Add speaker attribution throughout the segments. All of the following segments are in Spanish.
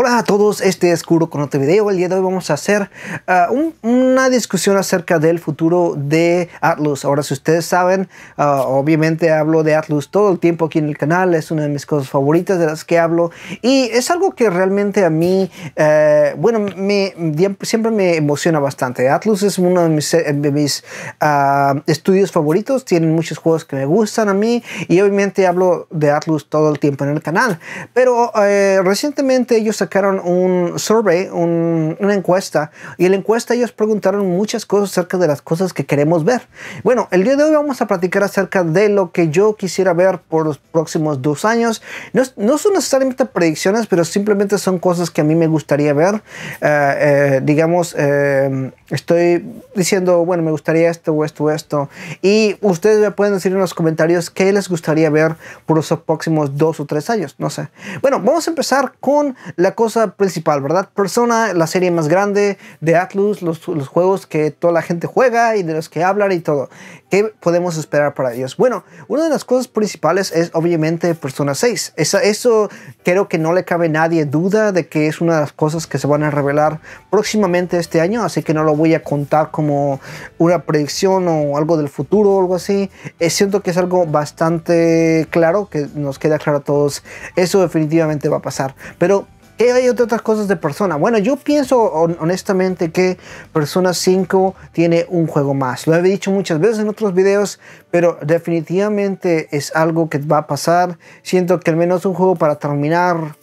Speaker 1: Hola a todos, este es Kuro con otro video. El día de hoy vamos a hacer ah, una discusión acerca del futuro de Atlus. Ahora, si ustedes saben, ah, obviamente hablo de Atlus todo el tiempo aquí en el canal. Es una de mis cosas favoritas de las que hablo. Y es algo que realmente a mí, eh, bueno, me, siempre me emociona bastante. Atlus es uno de mis, eh, ah, estudios favoritos. Tienen muchos juegos que me gustan a mí. Y obviamente hablo de Atlus todo el tiempo en el canal. Pero eh, recientemente ellos un survey, una encuesta, y en la encuesta ellos preguntaron muchas cosas acerca de las cosas que queremos ver. Bueno, el día de hoy vamos a platicar acerca de lo que yo quisiera ver por los próximos dos años. No, son necesariamente predicciones, pero simplemente son cosas que a mí me gustaría ver. Eh, eh, digamos, eh, estoy diciendo, bueno, me gustaría esto o esto o esto. Y ustedes me pueden decir en los comentarios qué les gustaría ver por los próximos dos o tres años, no sé. Bueno, vamos a empezar con la cosa principal, ¿verdad? Persona, la serie más grande de Atlus, los, juegos que toda la gente juega y de los que hablan y todo. ¿Qué podemos esperar para ellos? Bueno, una de las cosas principales es obviamente Persona 6. Esa, eso creo que no le cabe nadie duda de que es una de las cosas que se van a revelar próximamente este año, así que no lo voy a contar como una predicción o algo del futuro o algo así. Eh, siento que es algo bastante claro, que nos queda claro a todos. Eso definitivamente va a pasar. Pero hay otras cosas de Persona. Bueno, yo pienso honestamente que Persona 5 tiene un juego más. Lo he dicho muchas veces en otros videos, pero definitivamente es algo que va a pasar. Siento que al menos un juego para terminar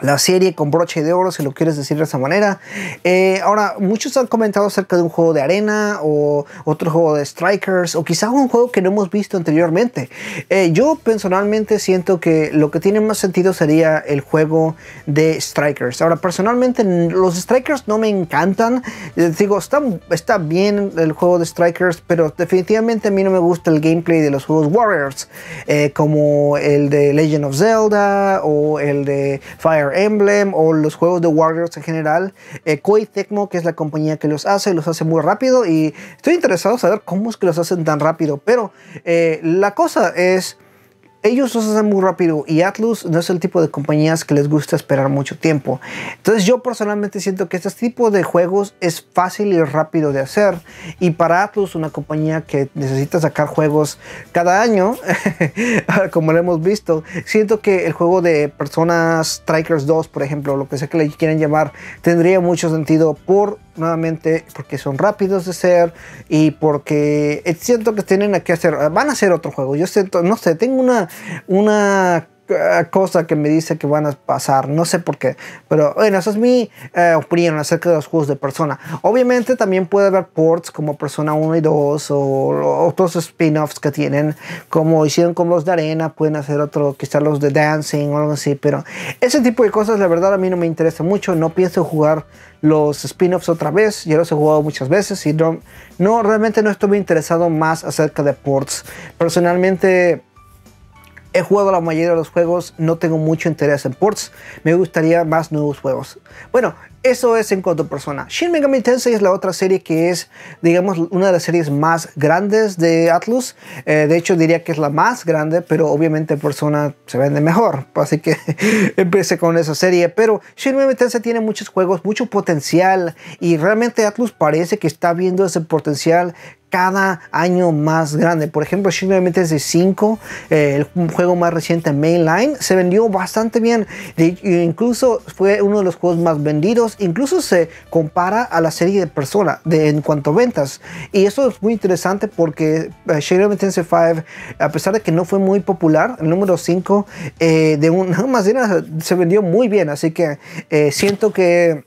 Speaker 1: la serie con broche de oro, si lo quieres decir de esa manera. Eh, ahora, muchos han comentado acerca de un juego de arena o otro juego de Strikers o quizá un juego que no hemos visto anteriormente. Eh, yo personalmente siento que lo que tiene más sentido sería el juego de Strikers. Ahora, personalmente los Strikers no me encantan. Eh, digo, está, está bien el juego de Strikers, pero definitivamente a mí no me gusta el gameplay de los juegos Warriors, como el de Legend of Zelda o el de Fire Emblem o los juegos de Warriors en general. Eh, Koei Tecmo, que es la compañía que los hace, los hace muy rápido y estoy interesado en saber cómo es que los hacen tan rápido. Pero eh, la cosa es ellos los hacen muy rápido y Atlus no es el tipo de compañías que les gusta esperar mucho tiempo. Entonces yo personalmente siento que este tipo de juegos es fácil y rápido de hacer y para Atlus, una compañía que necesita sacar juegos cada año, como lo hemos visto, siento que el juego de Personas Strikers 2, por ejemplo, lo que sea que le quieran llamar, tendría mucho sentido por nuevamente porque son rápidos de ser y porque eh, siento que tienen que hacer, van a hacer otro juego. Yo siento, no sé, tengo una, una eh, cosa que me dice que van a pasar, no sé por qué, pero bueno, eso es mi eh, opinión acerca de los juegos de persona. Obviamente también puede haber ports como Persona 1 y 2 o otros spin-offs que tienen, como hicieron con los de arena, pueden hacer otro, quizás los de dancing o algo así, pero ese tipo de cosas la verdad a mí no me interesa mucho, no pienso jugar los spin-offs otra vez, ya los he jugado muchas veces y no, no realmente no estuve interesado más acerca de ports. Personalmente He jugado la mayoría de los juegos, no tengo mucho interés en ports, me gustaría más nuevos juegos. Bueno, eso es en cuanto a persona. Shin Megami Tensei es la otra serie que es, digamos, una de las series más grandes de Atlus. Eh, de hecho, diría que es la más grande, pero obviamente persona se vende mejor. Así que empecé con esa serie. Pero Shin Megami Tensei tiene muchos juegos, mucho potencial. Y realmente Atlus parece que está viendo ese potencial cada año más grande. Por ejemplo, Shin Megami 5, eh, el juego más reciente mainline, se vendió bastante bien. incluso fue uno de los juegos más vendidos. Incluso se compara a la serie de Persona en cuanto a ventas. Y eso es muy interesante porque eh, Shin 5, a pesar de que no fue muy popular, el número 5, eh, de una más se vendió muy bien. Así que eh, siento que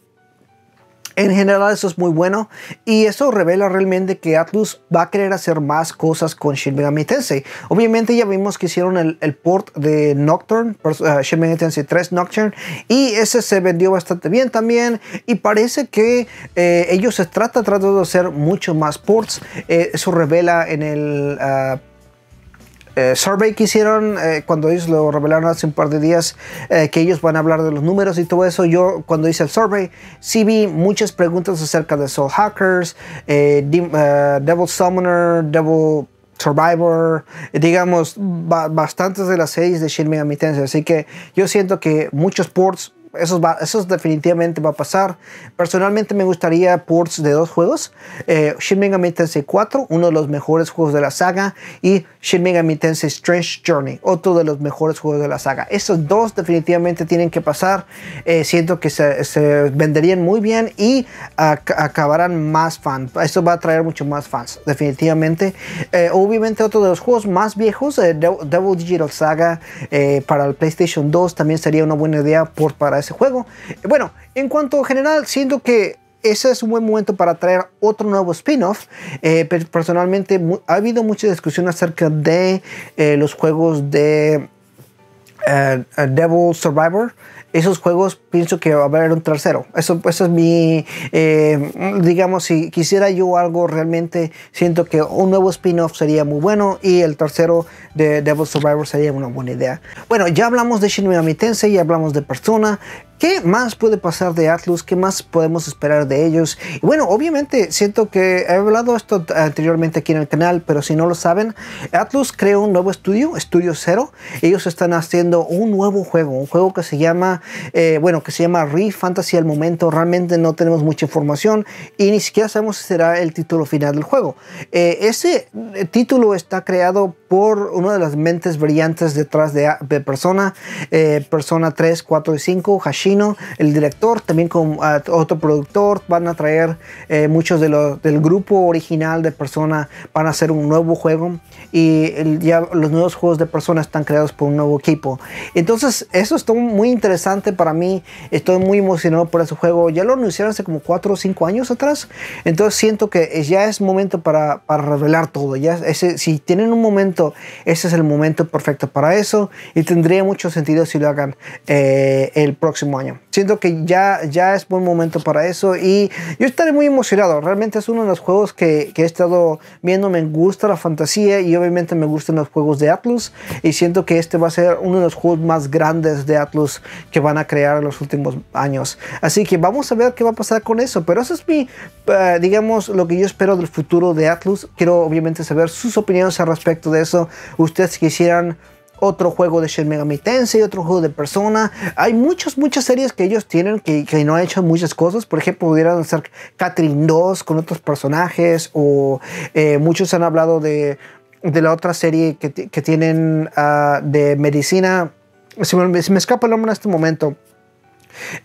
Speaker 1: en general eso es muy bueno y eso revela realmente que Atlus va a querer hacer más cosas con Shin Megami Obviamente ya vimos que hicieron el, port de Nocturne, eh, Shin Megami 3 Nocturne y ese se vendió bastante bien también y parece que eh, ellos se trata tratando de hacer mucho más ports. Eh, eso revela en el... Ah, eh, survey que hicieron eh, cuando ellos lo revelaron hace un par de días, eh, que ellos van a hablar de los números y todo eso. Yo cuando hice el survey, sí vi muchas preguntas acerca de Soul Hackers, Devil Summoner, Devil Survivor, digamos, bastantes de las series de Shin Megami Tensei. Así que yo siento que muchos ports eso, va, definitivamente va a pasar. Personalmente me gustaría ports de dos juegos. Eh, Shin Megami Tensei 4, uno de los mejores juegos de la saga. Y Shin Megami Tensei Strange Journey, otro de los mejores juegos de la saga. Esos dos definitivamente tienen que pasar. Eh, siento que se, venderían muy bien y acabarán más fans. Eso va a traer mucho más fans, definitivamente. Eh, obviamente otro de los juegos más viejos, eh, Devil Digital Saga para el PlayStation 2, también sería una buena idea por para juego. Bueno, en cuanto general, siento que ese es un buen momento para traer otro nuevo spin-off. Eh, personalmente, ha habido mucha discusión acerca de eh, los juegos de eh, eh, Devil Survivor, esos juegos pienso que va a haber un tercero. Eso, es mi, eh, digamos, si quisiera yo algo realmente, siento que un nuevo spin-off sería muy bueno y el tercero de Devil Survivor sería una buena idea. Bueno, ya hablamos de Shin Megami Tensei, ya hablamos de Persona, ¿Qué más puede pasar de Atlus? ¿Qué más podemos esperar de ellos? bueno, obviamente siento que he hablado esto anteriormente aquí en el canal, pero si no lo saben, Atlus creó un nuevo estudio, Studio Zero Ellos están haciendo un nuevo juego, un juego que se llama, eh, bueno, que se llama Re Fantasy al momento. Realmente no tenemos mucha información y ni siquiera sabemos si será el título final del juego. Eh, ese eh, título está creado por una de las mentes brillantes detrás de, Persona, Persona 3, 4 y 5, Hashim el director, también con ah, otro productor, van a traer eh, muchos de los del grupo original de Persona, van a hacer un nuevo juego y ya los nuevos juegos de Persona están creados por un nuevo equipo. Entonces, eso está muy interesante para mí, estoy muy emocionado por ese juego, ya lo anunciaron hace como 4 o 5 años atrás, entonces siento que ya es momento para, para revelar todo, ya si tienen un momento, ese es el momento perfecto para eso y tendría mucho sentido si lo hagan eh, el próximo año. Siento que ya, ya es buen momento para eso y yo estaré muy emocionado. Realmente es uno de los juegos que, he estado viendo. Me gusta la fantasía y obviamente me gustan los juegos de Atlus. Y siento que este va a ser uno de los juegos más grandes de Atlus que van a crear en los últimos años. Así que vamos a ver qué va a pasar con eso. Pero eso es mi, eh, digamos, lo que yo espero del futuro de Atlus. Quiero obviamente saber sus opiniones al respecto de eso. Ustedes quisieran otro juego de Shin Megami Tensei, otro juego de Persona. Hay muchas, muchas series que ellos tienen que, no han hecho muchas cosas. Por ejemplo, pudieran hacer Catherine 2 con otros personajes o eh, muchos han hablado de, de, la otra serie que, tienen ah, de medicina. Si me, me escapa el nombre en este momento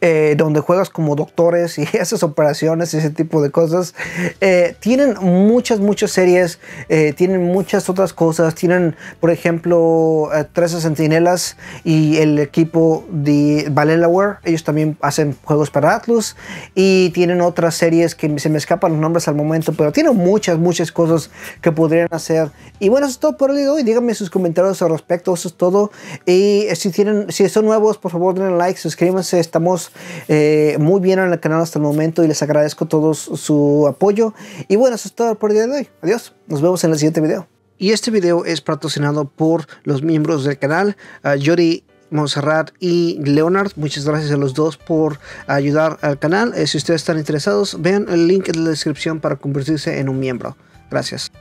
Speaker 1: eh, donde juegas como doctores y esas operaciones y ese tipo de cosas. Eh, tienen muchas, muchas series, eh, tienen muchas otras cosas. Tienen, por ejemplo, 13 Sentinelas y el equipo de Valelaware. Ellos también hacen juegos para Atlus y tienen otras series que se me escapan los nombres al momento, pero tienen muchas, muchas cosas que podrían hacer. Y bueno, eso es todo por hoy. Díganme sus comentarios al respecto. Eso es todo. Y si, tienen, si son nuevos, por favor, denle like, suscríbanse. Eh, muy bien en el canal hasta el momento y les agradezco todos su apoyo. Y bueno, eso es todo por el día de hoy. Adiós, nos vemos en el siguiente video. Y este video es patrocinado por los miembros del canal, Jory y Leonard. Muchas gracias a los dos por ayudar al canal. Eh, si ustedes están interesados, vean el link en la descripción para convertirse en un miembro. Gracias.